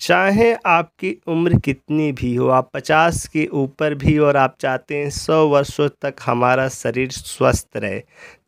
चाहे आपकी उम्र कितनी भी हो आप पचास के ऊपर भी और आप चाहते हैं सौ वर्षों तक हमारा शरीर स्वस्थ रहे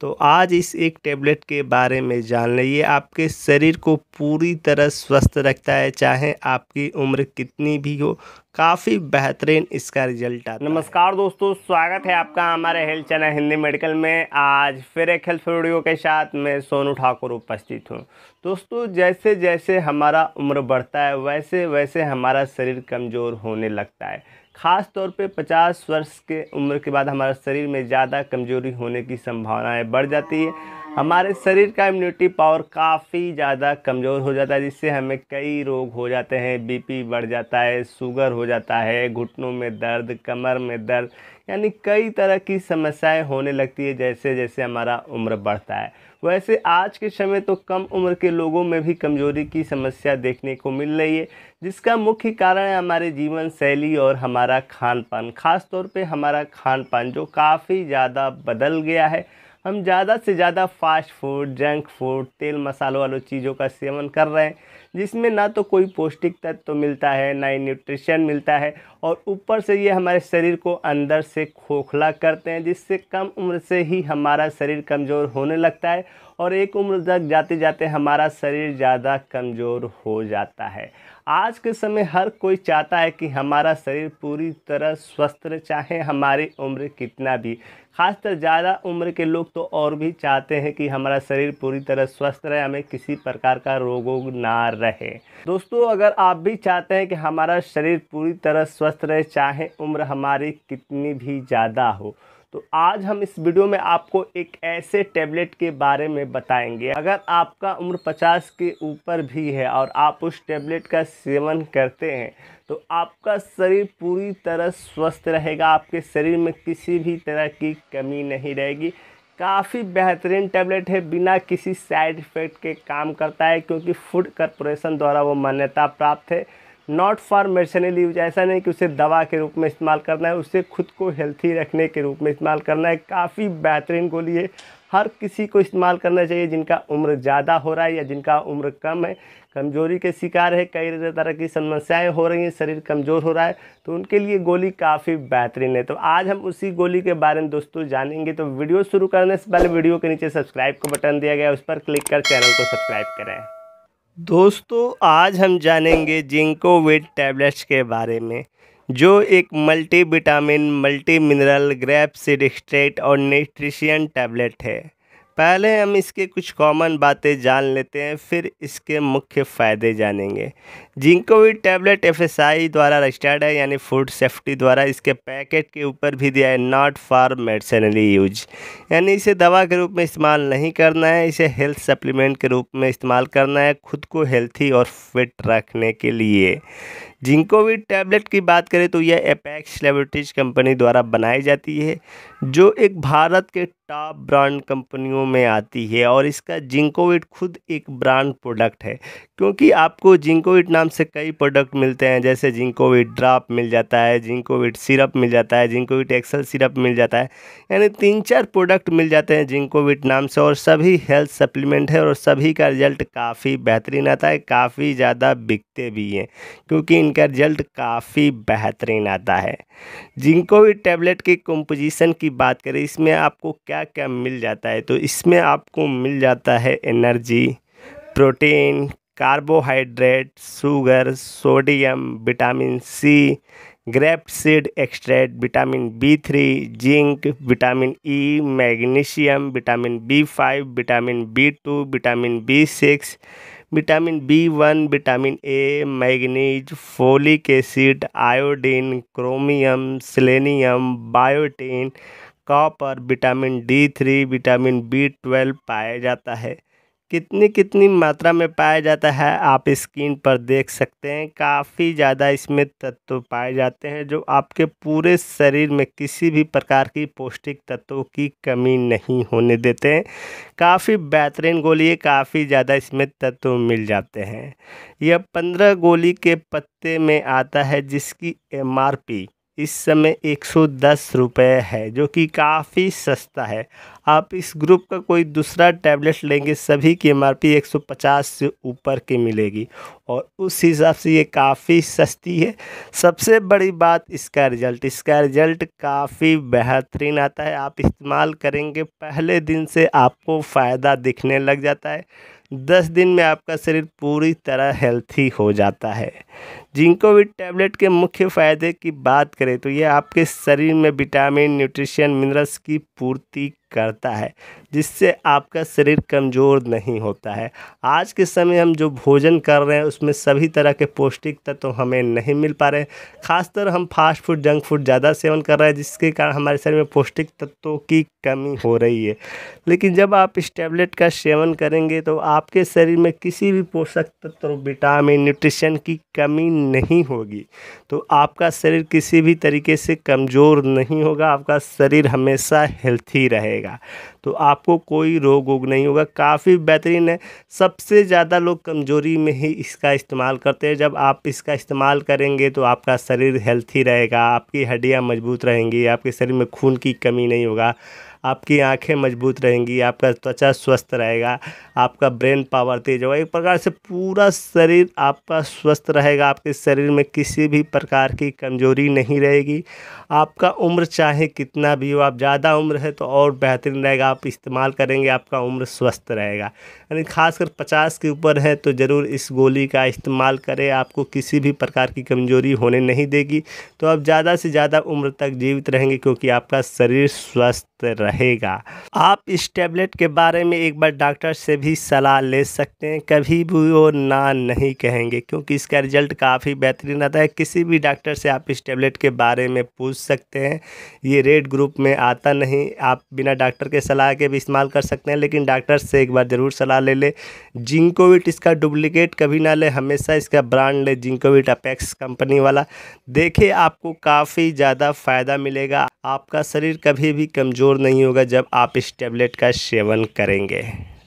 तो आज इस एक टेबलेट के बारे में जान लें ये आपके शरीर को पूरी तरह स्वस्थ रखता है चाहे आपकी उम्र कितनी भी हो काफ़ी बेहतरीन इसका रिजल्ट आता नमस्कार दोस्तों स्वागत है आपका हमारे हेल्थ चैनल हिंदी मेडिकल में आज फिर एक हेल्थ वीडियो के साथ मैं सोनू ठाकुर उपस्थित हूँ दोस्तों जैसे जैसे हमारा उम्र बढ़ता है वैसे वैसे हमारा शरीर कमज़ोर होने लगता है ख़ास तौर पे 50 वर्ष के उम्र के बाद हमारे शरीर में ज़्यादा कमज़ोरी होने की संभावनाएं बढ़ जाती है हमारे शरीर का इम्यूनिटी पावर काफ़ी ज़्यादा कमज़ोर हो जाता है जिससे हमें कई रोग हो जाते हैं बीपी बढ़ जाता है शुगर हो जाता है घुटनों में दर्द कमर में दर्द यानी कई तरह की समस्याएं होने लगती है जैसे जैसे हमारा उम्र बढ़ता है वैसे आज के समय तो कम उम्र के लोगों में भी कमजोरी की समस्या देखने को मिल रही है जिसका मुख्य कारण है हमारे जीवन शैली और हमारा खान पान ख़ास तौर पे हमारा खान पान जो काफ़ी ज़्यादा बदल गया है हम ज़्यादा से ज़्यादा फास्ट फूड जंक फूड तेल मसालों वालों चीज़ों का सेवन कर रहे हैं जिसमें ना तो कोई पौष्टिक तत्व तो मिलता है ना ही न्यूट्रिशन मिलता है और ऊपर से ये हमारे शरीर को अंदर से खोखला करते हैं जिससे कम उम्र से ही हमारा शरीर कमज़ोर होने लगता है और एक उम्र तक जाते जाते हमारा शरीर ज़्यादा कमज़ोर हो जाता है आज के समय हर कोई चाहता है कि हमारा शरीर पूरी तरह स्वस्थ रहे चाहे हमारी उम्र कितना भी खासकर ज़्यादा उम्र के लोग तो और भी चाहते हैं कि हमारा शरीर पूरी तरह स्वस्थ रहे हमें किसी प्रकार का रोग ना रहे दोस्तों अगर आप भी चाहते हैं कि हमारा शरीर पूरी तरह स्वस्थ रहे चाहे उम्र हमारी कितनी भी ज़्यादा हो तो आज हम इस वीडियो में आपको एक ऐसे टैबलेट के बारे में बताएंगे अगर आपका उम्र 50 के ऊपर भी है और आप उस टैबलेट का सेवन करते हैं तो आपका शरीर पूरी तरह स्वस्थ रहेगा आपके शरीर में किसी भी तरह की कमी नहीं रहेगी काफ़ी बेहतरीन टैबलेट है बिना किसी साइड इफ़ेक्ट के काम करता है क्योंकि फूड कॉरपोरेशन द्वारा वो मान्यता प्राप्त है नॉट फॉर मेडिसिनल यूज ऐसा नहीं कि उसे दवा के रूप में इस्तेमाल करना है उसे खुद को हेल्थी रखने के रूप में इस्तेमाल करना है काफ़ी बेहतरीन गोली है हर किसी को इस्तेमाल करना चाहिए जिनका उम्र ज़्यादा हो रहा है या जिनका उम्र कम है कमजोरी के शिकार है कई तरह की समस्याएं हो रही हैं शरीर कमज़ोर हो रहा है तो उनके लिए गोली काफ़ी बेहतरीन है तो आज हम उसी गोली के बारे में दोस्तों जानेंगे तो वीडियो शुरू करने से पहले वीडियो के नीचे सब्सक्राइब का बटन दिया गया उस पर क्लिक कर चैनल को सब्सक्राइब करें दोस्तों आज हम जानेंगे जिंकोविड टैबलेट्स के बारे में जो एक multivitamin multi mineral grape seed extract और न्यूट्रिशियन टैबलेट है पहले हम इसके कुछ कॉमन बातें जान लेते हैं फिर इसके मुख्य फ़ायदे जानेंगे जिंकोविड टैबलेट एफएसआई द्वारा रजिस्टर्ड है यानी फूड सेफ्टी द्वारा इसके पैकेट के ऊपर भी दिया है नॉट फॉर मेडिसनली यूज यानी इसे दवा के रूप में इस्तेमाल नहीं करना है इसे हेल्थ सप्लीमेंट के रूप में इस्तेमाल करना है खुद को हेल्थी और फिट रखने के लिए जिंकोविड टैबलेट की बात करें तो यह एपेक्स लेबोरेटरीज कंपनी द्वारा बनाई जाती है जो एक भारत के टॉप ब्रांड कंपनियों में आती है और इसका जिंकोविड खुद एक ब्रांड प्रोडक्ट है क्योंकि आपको जिंकोविट नाम से कई प्रोडक्ट मिलते हैं जैसे जिंकोविट ड्राप मिल जाता है जिंकोविट सिरप मिल जाता है जिंकोविट एक्सल सिरप मिल जाता है यानी तीन चार प्रोडक्ट मिल जाते हैं जिंकोविट नाम से और सभी हेल्थ सप्लीमेंट है और सभी का रिजल्ट काफ़ी बेहतरीन आता है काफ़ी ज़्यादा बिकते भी हैं क्योंकि इनका रिजल्ट काफ़ी बेहतरीन आता है जिंकोविट टैबलेट की कंपोजिशन की बात करें इसमें आपको क्या क्या मिल जाता है तो इसमें आपको मिल जाता है energy protein carbohydrate sugar sodium vitamin C grape seed extract vitamin B three zinc vitamin E magnesium vitamin B five vitamin B two vitamin B six vitamin B one vitamin A manganese folic acid iodine chromium selenium biotin copper vitamin D three vitamin B twelve पाया जाता है कितनी कितनी मात्रा में पाया जाता है आप स्क्रीन पर देख सकते हैं काफ़ी ज़्यादा इसमें तत्व पाए जाते हैं जो आपके पूरे शरीर में किसी भी प्रकार की पौष्टिक तत्वों की कमी नहीं होने देते हैं काफ़ी बेहतरीन गोली है काफ़ी ज़्यादा इसमें तत्व मिल जाते हैं यह पंद्रह गोली के पत्ते में आता है जिसकी एम आर पी इस समय 110 रुपए है जो कि काफ़ी सस्ता है आप इस ग्रुप का कोई दूसरा टैबलेट लेंगे सभी की एम आर पी एक सौ पचास से ऊपर की मिलेगी और उस हिसाब से ये काफ़ी सस्ती है सबसे बड़ी बात इसका रिज़ल्ट इसका रिज़ल्ट काफ़ी बेहतरीन आता है आप इस्तेमाल करेंगे पहले दिन से आपको फ़ायदा दिखने लग जाता है दस दिन में आपका शरीर पूरी तरह हेल्थी हो जाता है जिंकोविट टैबलेट के मुख्य फ़ायदे की बात करें तो ये आपके शरीर में विटामिन न्यूट्रिशन मिनरल्स की पूर्ति करता है जिससे आपका शरीर कमज़ोर नहीं होता है आज के समय हम जो भोजन कर रहे हैं उसमें सभी तरह के पौष्टिक तत्व तो हमें नहीं मिल पा रहे हैं खासतौर हम फास्ट फूड जंक फूड ज़्यादा सेवन कर रहे हैं जिसके कारण हमारे शरीर में पौष्टिक तत्वों की कमी हो रही है लेकिन जब आप इस टैबलेट का सेवन करेंगे तो आपके शरीर में किसी भी पोषक तत्व विटामिन न्यूट्रिशन की कमी नहीं होगी तो आपका शरीर किसी भी तरीके से कमज़ोर नहीं होगा आपका शरीर हमेशा हेल्थी रहेगा रहेगा तो आपको कोई रोग वोग नहीं होगा काफ़ी बेहतरीन है सबसे ज़्यादा लोग कमजोरी में ही इसका इस्तेमाल करते हैं जब आप इसका इस्तेमाल करेंगे तो आपका शरीर हेल्थी रहेगा आपकी हड्डियाँ मजबूत रहेंगी आपके शरीर में खून की कमी नहीं होगा आपकी आंखें मजबूत रहेंगी आपका त्वचा स्वस्थ रहेगा आपका ब्रेन पावर तेज होगा एक प्रकार से पूरा शरीर आपका स्वस्थ रहेगा आपके शरीर में किसी भी प्रकार की कमजोरी नहीं रहेगी आपका उम्र चाहे कितना भी हो आप ज़्यादा उम्र है तो और बेहतरीन रहेगा आप इस्तेमाल करेंगे आपका उम्र स्वस्थ रहेगा यानी खासकर पचास के ऊपर है तो ज़रूर इस गोली का इस्तेमाल करें आपको किसी भी प्रकार की कमजोरी होने नहीं देगी तो आप ज़्यादा से ज़्यादा उम्र तक जीवित रहेंगे क्योंकि आपका शरीर स्वस्थ रहेगा आप इस टैबलेट के बारे में एक बार डॉक्टर से भी सलाह ले सकते हैं कभी भी वो ना नहीं कहेंगे क्योंकि इसका रिजल्ट काफ़ी बेहतरीन आता है किसी भी डॉक्टर से आप इस टैबलेट के बारे में पूछ सकते हैं ये रेड ग्रुप में आता नहीं आप बिना डॉक्टर के सलाह के भी इस्तेमाल कर सकते हैं लेकिन डॉक्टर से एक बार ज़रूर सलाह ले लें जिंकोविट इसका डुप्लिकेट कभी ना ले हमेशा इसका ब्रांड ले जिंकोविट अपेक्स कंपनी वाला देखे आपको काफ़ी ज़्यादा फ़ायदा मिलेगा आपका शरीर कभी भी कमज़ोर कमज़ोर नहीं होगा जब आप इस टैबलेट का सेवन करेंगे